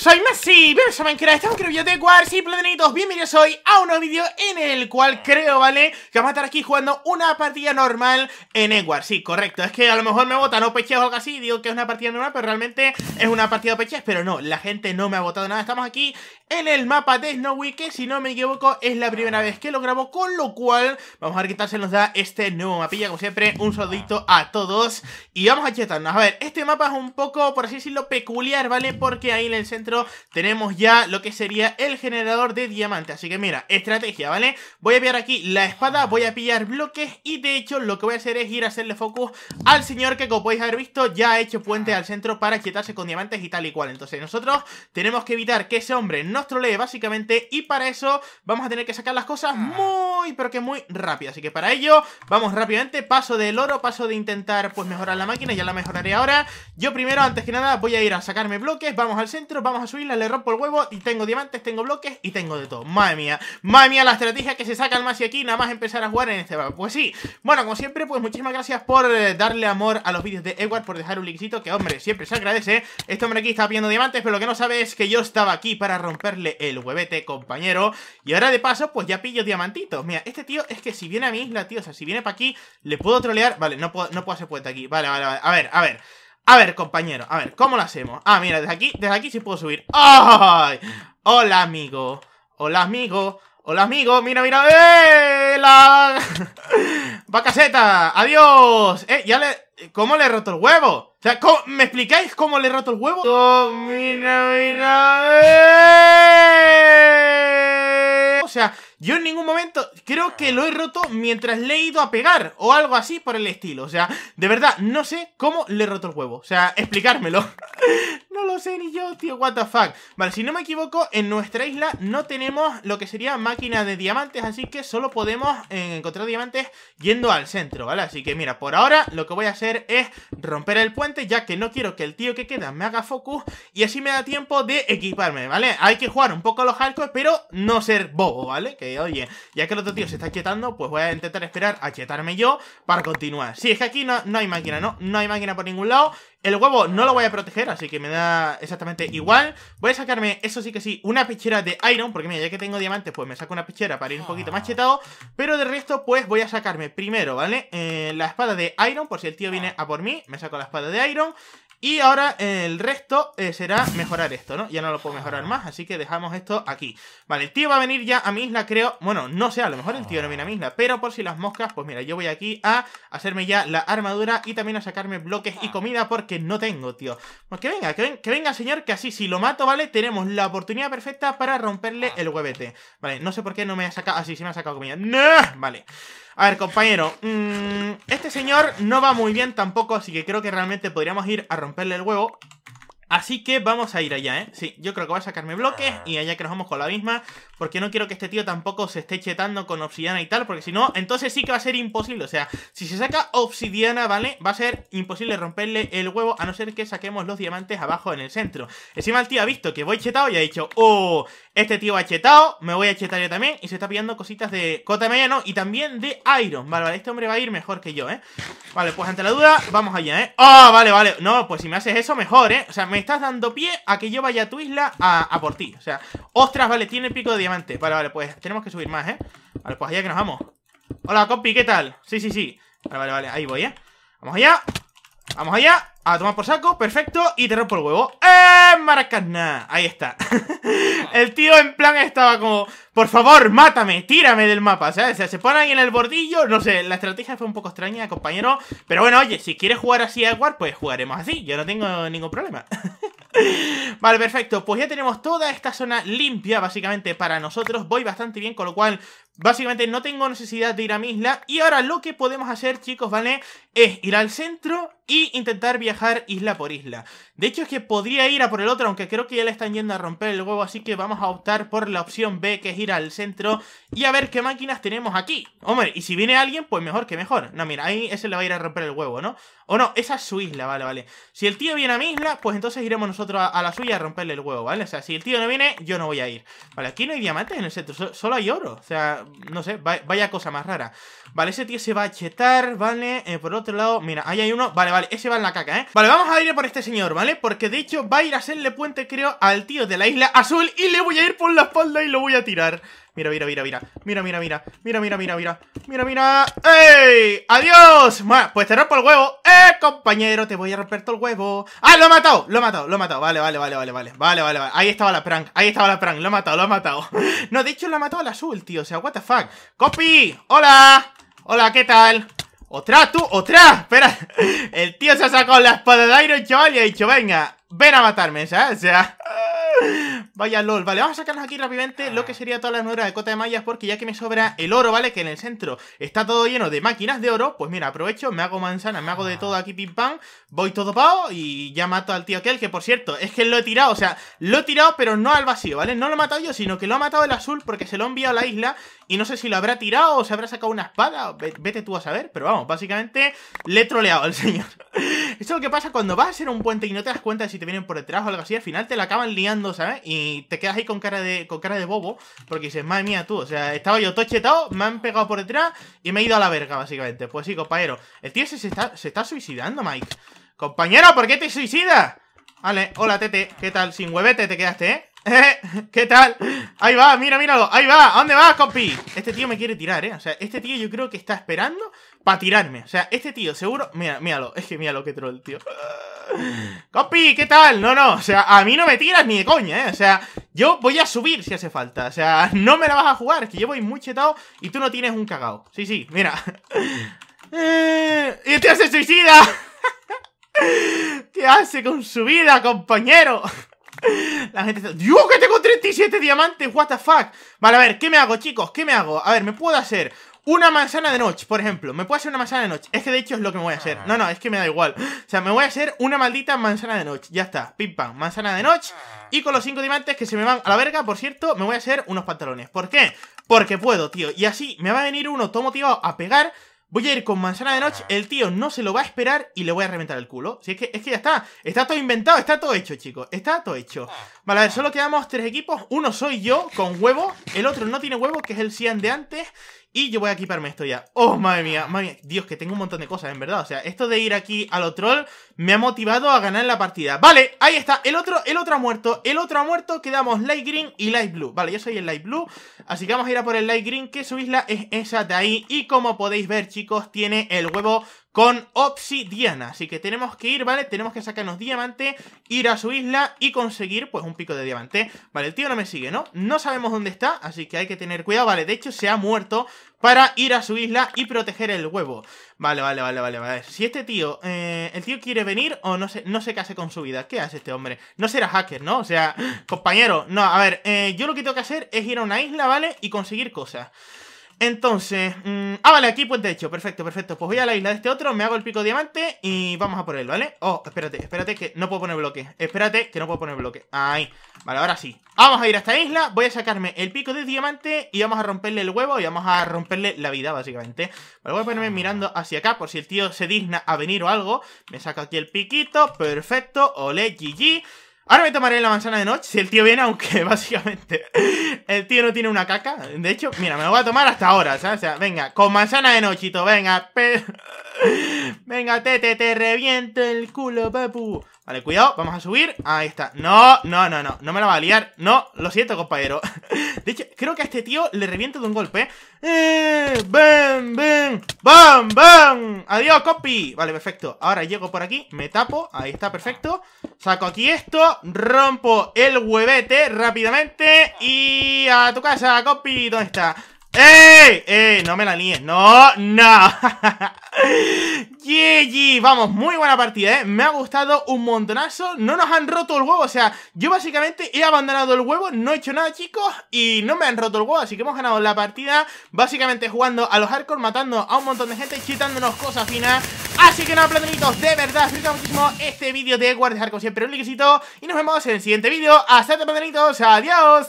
soy Messi, bienvenidos a Minecraft, estamos en un de Quartz y Platinitos Bienvenidos hoy a un nuevo vídeo en el cual creo, ¿vale? Que vamos a estar aquí jugando una partida normal en Edward Sí, correcto, es que a lo mejor me votan o o algo así digo que es una partida normal, pero realmente es una partida de peches Pero no, la gente no me ha votado nada, estamos aquí en el mapa de Snowy Que si no me equivoco es la primera vez que lo grabo, con lo cual vamos a ver qué tal se nos da este nuevo mapilla Como siempre, un saludito a todos y vamos a chetarnos A ver, este mapa es un poco, por así decirlo, peculiar, ¿vale? Porque ahí en el centro tenemos ya lo que sería el generador de diamante. Así que mira, estrategia, ¿vale? Voy a pillar aquí la espada, voy a pillar bloques y de hecho lo que voy a hacer es ir a hacerle focus al señor que como podéis haber visto ya ha hecho puente al centro para quietarse con diamantes y tal y cual. Entonces nosotros tenemos que evitar que ese hombre nos trolee básicamente y para eso vamos a tener que sacar las cosas muy pero que muy rápido. Así que para ello vamos rápidamente, paso del oro, paso de intentar pues mejorar la máquina, ya la mejoraré ahora. Yo primero antes que nada voy a ir a sacarme bloques, vamos al centro, vamos vamos a subirla, le rompo el huevo y tengo diamantes, tengo bloques y tengo de todo. Madre mía, madre mía la estrategia que se saca más y aquí nada más empezar a jugar en este mapa. Pues sí, bueno, como siempre, pues muchísimas gracias por eh, darle amor a los vídeos de Edward, por dejar un likecito, que hombre, siempre se agradece. Este hombre aquí estaba pidiendo diamantes, pero lo que no sabe es que yo estaba aquí para romperle el huevete, compañero. Y ahora de paso, pues ya pillo diamantitos. Mira, este tío es que si viene a mi isla, tío, o sea, si viene para aquí, le puedo trolear. Vale, no puedo, no puedo hacer puente aquí. Vale, vale, vale. A ver, a ver. A ver, compañero, a ver, ¿cómo lo hacemos? Ah, mira, desde aquí, desde aquí sí puedo subir ¡Ay! Hola, amigo Hola, amigo Hola, amigo Mira, mira ¡Eh! La... Va caseta ¡Adiós! Eh, ya le... ¿Cómo le he roto el huevo? O sea, ¿me explicáis cómo le he roto el huevo? Oh, mira, mira eh. O sea... Yo en ningún momento creo que ah. lo he roto mientras le he ido a pegar o algo así por el estilo. O sea, de verdad, no sé cómo le he roto el huevo. O sea, explicármelo. no lo sé ni yo, tío, what the fuck. Vale, si no me equivoco, en nuestra isla no tenemos lo que sería máquina de diamantes, así que solo podemos eh, encontrar diamantes yendo al centro, ¿vale? Así que mira, por ahora lo que voy a hacer es romper el puente, ya que no quiero que el tío que queda me haga focus y así me da tiempo de equiparme, ¿vale? Hay que jugar un poco a los halcos pero no ser bobo, ¿vale? oye, ya que el otro tío se está quietando, pues voy a intentar esperar a chetarme yo para continuar. Sí, es que aquí no, no hay máquina, ¿no? No hay máquina por ningún lado. El huevo no lo voy a proteger, así que me da exactamente igual. Voy a sacarme, eso sí que sí, una pichera de iron, porque mira, ya que tengo diamantes, pues me saco una pichera para ir un poquito más chetado. Pero de resto, pues voy a sacarme primero, ¿vale? Eh, la espada de iron, por si el tío viene a por mí, me saco la espada de iron. Y ahora el resto eh, será mejorar esto, ¿no? Ya no lo puedo mejorar más, así que dejamos esto aquí. Vale, el tío va a venir ya a mi isla, creo. Bueno, no sé, a lo mejor el tío no viene a mi isla, pero por si las moscas, pues mira, yo voy aquí a hacerme ya la armadura y también a sacarme bloques y comida porque no tengo, tío. Pues que venga, que, venga, señor, que así si lo mato, ¿vale? Tenemos la oportunidad perfecta para romperle el huevete. Vale, no sé por qué no me ha sacado... Así, ah, me ha sacado comida. ¡No! Vale. A ver, compañero. Mm, este señor no va muy bien tampoco, así que creo que realmente podríamos ir a romper romperle el huevo. Así que vamos a ir allá, ¿eh? Sí, yo creo que va a sacarme bloques ah. y allá que nos vamos con la misma. Porque no quiero que este tío tampoco se esté chetando con obsidiana y tal. Porque si no, entonces sí que va a ser imposible. O sea, si se saca obsidiana, ¿vale? Va a ser imposible romperle el huevo a no ser que saquemos los diamantes abajo en el centro. Encima el tío ha visto que voy chetado y ha dicho, ¡Oh! Este tío ha chetado, me voy a chetar yo también. Y se está pillando cositas de Cota Mediano y también de Iron. Vale, vale, este hombre va a ir mejor que yo, ¿eh? Vale, pues ante la duda, vamos allá, ¿eh? ¡Oh, vale, vale! No, pues si me haces eso, mejor, ¿eh? O sea, me estás dando pie a que yo vaya a tu isla a, por ti. O sea, ostras, vale, tiene pico de diamante. Vale, vale, pues tenemos que subir más, ¿eh? Vale, pues allá que nos vamos. Hola, compi, ¿qué tal? Sí, sí, sí. Vale, vale, vale, ahí voy, ¿eh? Vamos allá. Vamos allá. A tomar por saco, perfecto. Y terror por huevo. ¡Eh! Maracaná! Ahí está. el tío en plan estaba como, por favor, mátame, tírame del mapa, O sea, se pone ahí en el bordillo, no sé, la estrategia fue un poco extraña, compañero. Pero bueno, oye, si quieres jugar así a pues jugaremos así, yo no tengo ningún problema. vale, perfecto, pues ya tenemos toda esta zona limpia, básicamente, para nosotros. Voy bastante bien, con lo cual, básicamente no tengo necesidad de ir a mi isla. Y ahora lo que podemos hacer, chicos, ¿vale? Es ir al centro y intentar viajar isla por isla. De hecho, es que podría ir a por el otro, aunque creo que ya le están yendo a romper el huevo, así que vamos a optar por la opción B, que es ir al centro y a ver qué máquinas tenemos aquí. Hombre, y si viene alguien, pues mejor que mejor. No, mira, ahí ese le va a ir a romper el huevo, ¿no? O no, esa es su isla, vale, vale. Si el tío viene a mi isla, pues entonces iremos nosotros a, la suya a romperle el huevo, ¿vale? O sea, si el tío no viene, yo no voy a ir. Vale, aquí no hay diamantes en el centro, solo hay oro. O sea, no sé, vaya, cosa más rara. Vale, ese tío se va a chetar, ¿vale? Eh, por otro lado, mira, ahí hay uno. Vale, vale, ese va en la caca, ¿eh? Vale, vamos a ir por este señor, ¿vale? Porque de hecho va a ir a hacerle puente, creo, al tío de la isla azul y le voy a ir por la espalda y lo voy a tirar. Mira, mira, mira, mira. Mira, mira, mira. Mira, mira, mira, mira. Mira, mira. ¡Ey! ¡Adiós! Bueno, pues te rompo el huevo. ¡Eh, compañero! Te voy a romper todo el huevo. ¡Ah, lo he matado! Lo he matado, lo he matado. Vale, vale, vale, vale, vale. Vale, vale, vale. Ahí estaba la prank. Ahí estaba la prank. Lo he matado, lo he matado. no, de hecho lo ha matado al azul, tío. O sea, what the fuck. ¡Copy! ¡Hola! ¡Hola, qué tal! ¡Otra, tú! ¡Otra! Espera. El tío se ha sacado la espada de Iron, chaval, y ha dicho, venga, ven a matarme, ¿sabes? O sea... Vaya LOL, vale, vamos a sacarnos aquí rápidamente lo que ah. sería toda la nueva de cota de mallas porque ya que me sobra el oro, ¿vale? Que en el centro está todo lleno de máquinas de oro, pues mira, aprovecho, me hago manzana, me hago de todo ah. aquí pim pam, voy todo pao y ya mato al tío aquel, que por cierto, es que lo he tirado, o sea, lo he tirado pero no al vacío, ¿vale? No lo he matado yo, sino que lo ha matado el azul porque se lo ha enviado a la isla y no sé si lo habrá tirado o se habrá sacado una espada, vete tú a saber, pero vamos, básicamente le he troleado al señor. Eso es lo que pasa cuando vas a hacer un puente y no te das cuenta de si te vienen por detrás o algo así, al final te la acaban liando ¿sabes? ¿eh? Y te quedas ahí con cara de, con cara de bobo, porque dices, madre mía, tú, o sea, estaba yo todo chetado, me han pegado por detrás y me he ido a la verga, básicamente. Pues sí, compañero, el tío se está, se está suicidando, Mike. Compañero, ¿por qué te suicidas? Vale, hola, Tete, ¿qué tal? Sin huevete te quedaste, ¿eh? ¿Qué tal? Ahí va, mira, míralo, ahí va, ¿a dónde vas, compi? Este tío me quiere tirar, ¿eh? O sea, este tío yo creo que está esperando para tirarme. O sea, este tío seguro... Mira, míralo, es que míralo, qué que troll, tío. Copy, ¿qué tal? No, no, o sea, a mí no me tiras ni de coña, ¿eh? O sea, yo voy a subir si hace falta. O sea, no me la vas a jugar, que yo voy muy chetado y tú no tienes un cagao. Sí, sí, mira. Eh, ¡Y te hace suicida! ¿Qué hace con su vida, compañero? La gente está... ¡Dios, que tengo 37 diamantes! ¡What the fuck! Vale, a ver, ¿qué me hago, chicos? ¿Qué me hago? A ver, ¿me puedo hacer una manzana de noche, por ejemplo. Me puedo hacer una manzana de noche. Es que de hecho es lo que me voy a hacer. No, no, es que me da igual. O sea, me voy a hacer una maldita manzana de noche. Ya está. Pim pam, manzana de noche. Y con los cinco diamantes que se me van a la verga, por cierto, me voy a hacer unos pantalones. ¿Por qué? Porque puedo, tío. Y así me va a venir uno todo motivado a pegar. Voy a ir con manzana de noche, el tío no se lo va a esperar y le voy a reventar el culo. Si es que, es que ya está, está todo inventado, está todo hecho, chicos, está todo hecho. Vale, a ver, solo quedamos tres equipos, uno soy yo, con huevo, el otro no tiene huevo, que es el Cian de antes, y yo voy a equiparme esto ya. Oh, madre mía, madre Dios, que tengo un montón de cosas, en verdad. O sea, esto de ir aquí a lo troll me ha motivado a ganar la partida. Vale, ahí está. El otro, el otro ha muerto. El otro ha muerto. Quedamos light green y light blue. Vale, yo soy el light blue. Así que vamos a ir a por el light green, que su isla es esa de ahí. Y como podéis ver, chicos, tiene el huevo con obsidiana. Así que tenemos que ir, ¿vale? Tenemos que sacarnos diamante, ir a su isla y conseguir, pues, un pico de diamante. Vale, el tío no me sigue, ¿no? No sabemos dónde está, así que hay que tener cuidado. Vale, de hecho, se ha muerto para ir a su isla y proteger el huevo. Vale, vale, vale, vale, vale. Si este tío, eh, el tío quiere venir o no sé no se case con su vida. ¿Qué hace este hombre? No será hacker, ¿no? O sea, compañero, no, a ver, eh, yo lo que tengo que hacer es ir a una isla, ¿vale? Y conseguir cosas. Entonces, mm, ah, vale, aquí pues de hecho, perfecto, perfecto. Pues voy a la isla de este otro, me hago el pico de diamante y vamos a por él, ¿vale? Oh, espérate, espérate que no puedo poner bloque. Espérate que no puedo poner bloque. Ahí. Vale, ahora sí. Vamos a ir a esta isla, voy a sacarme el pico de diamante y vamos a romperle el huevo y vamos a romperle la vida, básicamente. Vale, voy a ponerme mirando hacia acá por si el tío se digna a venir o algo. Me saco aquí el piquito, perfecto, ole, GG. Ahora me tomaré la manzana de noche si el tío viene, aunque básicamente el tío no tiene una caca. De hecho, mira, me lo voy a tomar hasta ahora, ¿sabes? O sea, venga, con manzana de nochito, venga. Venga, tete, te reviento el culo, papu. Vale, cuidado, vamos a subir Ahí está, no, no, no, no, no me la va a liar No, lo siento, compañero De hecho, creo que a este tío le reviento de un golpe ¿eh? ven, bam! ¡Adiós, copy! Vale, perfecto, ahora llego por aquí Me tapo, ahí está, perfecto Saco aquí esto, rompo el huevete Rápidamente y a tu casa, copy ¿Dónde está? ¡Ey! ¡Ey! No me la líes. ¡No! ¡No! GG, vamos, muy buena partida, ¿eh? Me ha gustado un montonazo, no nos han roto el huevo, o sea, yo básicamente he abandonado el huevo, no he hecho nada chicos y no me han roto el huevo, así que hemos ganado la partida básicamente jugando a los hardcore, matando a un montón de gente, quitándonos cosas finas, así que nada, de verdad, disfruta muchísimo este vídeo de Guardia Hardcore, siempre un likecito y nos vemos en el siguiente vídeo, hasta platonitos, adiós.